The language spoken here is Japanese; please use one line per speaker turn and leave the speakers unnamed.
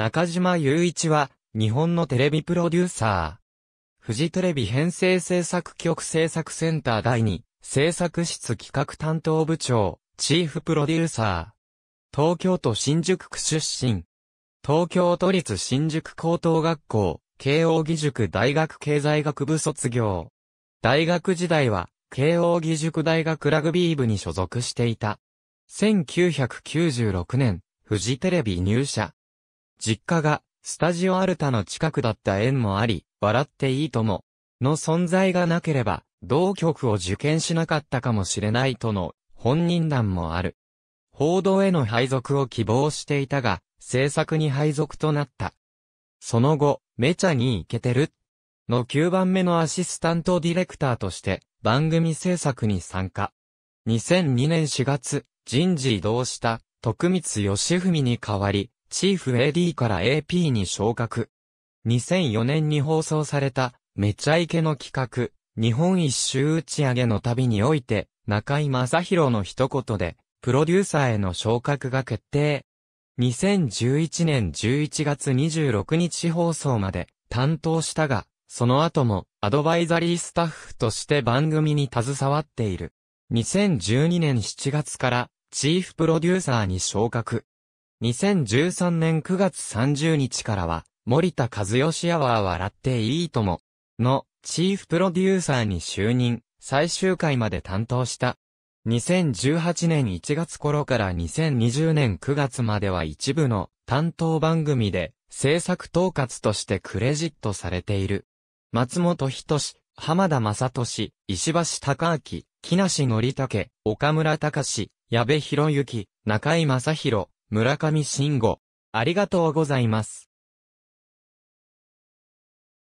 中島雄一は、日本のテレビプロデューサー。フジテレビ編成制作局制作センター第2、制作室企画担当部長、チーフプロデューサー。東京都新宿区出身。東京都立新宿高等学校、慶応義塾大学経済学部卒業。大学時代は、慶応義塾大学ラグビー部に所属していた。1996年、フジテレビ入社。実家が、スタジオアルタの近くだった縁もあり、笑っていいとも、の存在がなければ、同局を受験しなかったかもしれないとの、本人談もある。報道への配属を希望していたが、制作に配属となった。その後、めちゃに行けてるの9番目のアシスタントディレクターとして、番組制作に参加。2002年4月、人事異動した、徳光義文に代わり、チーフ AD から AP に昇格。2004年に放送された、めちゃイケの企画、日本一周打ち上げの旅において、中井正宏の一言で、プロデューサーへの昇格が決定。2011年11月26日放送まで担当したが、その後もアドバイザリースタッフとして番組に携わっている。2012年7月からチーフプロデューサーに昇格。2013年9月30日からは、森田和義アワー笑っていいとも、の、チーフプロデューサーに就任、最終回まで担当した。2018年1月頃から2020年9月までは一部の担当番組で制作統括としてクレジットされている。松本人志、浜田正俊、石橋孝明、木梨憲武、岡村隆史、矢部博之、中井正宏、村上慎吾。ありがとうございます。